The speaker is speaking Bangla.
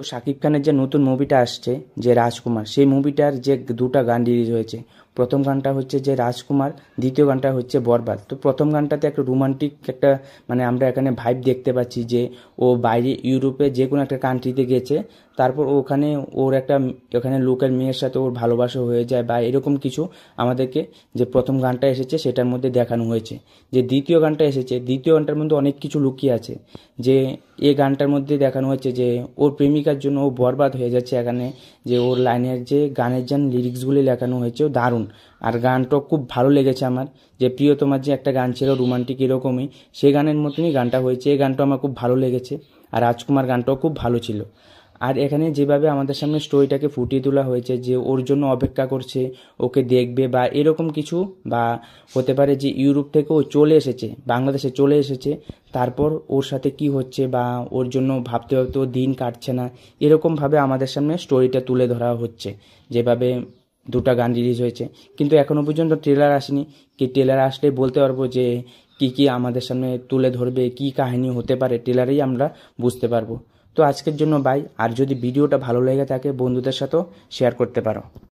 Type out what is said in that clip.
তো শাকিব খানের যে নতুন মুভিটা আসছে যে রাজকুমার সেই মুভিটার যে দুটা গান রিলিজ হয়েছে প্রথম গানটা হচ্ছে যে রাজকুমার দ্বিতীয় গানটা হচ্ছে বরবাদ তো প্রথম গানটাতে একটা রোমান্টিক একটা মানে আমরা এখানে ভাইব দেখতে পাচ্ছি যে ও বাইরে ইউরোপে যে কোনো একটা কান্ট্রিতে গেছে তারপর ওখানে ওর একটা ওখানে লোকের মেয়ের সাথে ওর ভালোবাসা হয়ে যায় বা এরকম কিছু আমাদেরকে যে প্রথম গানটা এসেছে সেটার মধ্যে দেখানো হয়েছে যে দ্বিতীয় গানটা এসেছে দ্বিতীয় গানটার মধ্যে অনেক কিছু লুকিয়ে আছে যে এ গানটার মধ্যে দেখানো হয়েছে যে ওর প্রেমিকার জন্য ও বরবাদ হয়ে যাচ্ছে এখানে যে ওর লাইনের যে গানের যান লিরিক্সগুলি লেখানো হয়েছে ও দারুণ আর গানটাও খুব ভালো লেগেছে আমার যে প্রিয় তোমার যে একটা গান ছিল রোমান্টিক এরকমই সেই গানের মতনই গানটা হয়েছে এই গানটা আমার খুব ভালো লেগেছে আর রাজকুমার গানটাও খুব ভালো ছিল আর এখানে যেভাবে আমাদের সামনে স্টোরিটাকে ফুটিয়ে তোলা হয়েছে যে ওর জন্য অপেক্ষা করছে ওকে দেখবে বা এরকম কিছু বা হতে পারে যে ইউরোপ থেকে ও চলে এসেছে বাংলাদেশে চলে এসেছে তারপর ওর সাথে কি হচ্ছে বা ওর জন্য ভাবতে ভাবতে ও দিন কাটছে না এরকমভাবে আমাদের সামনে স্টোরিটা তুলে ধরা হচ্ছে যেভাবে দুটা গান রিলিজ হয়েছে কিন্তু এখনও পর্যন্ত ট্রেলার আসেনি কি ট্রেলার আসলে বলতে পারবো যে কি কি আমাদের সামনে তুলে ধরবে কি কাহিনী হতে পারে ট্রেলারেই আমরা বুঝতে পারবো তো আজকের জন্য বাই আর যদি ভিডিওটা ভালো লেগে থাকে বন্ধুদের সাথেও শেয়ার করতে পারো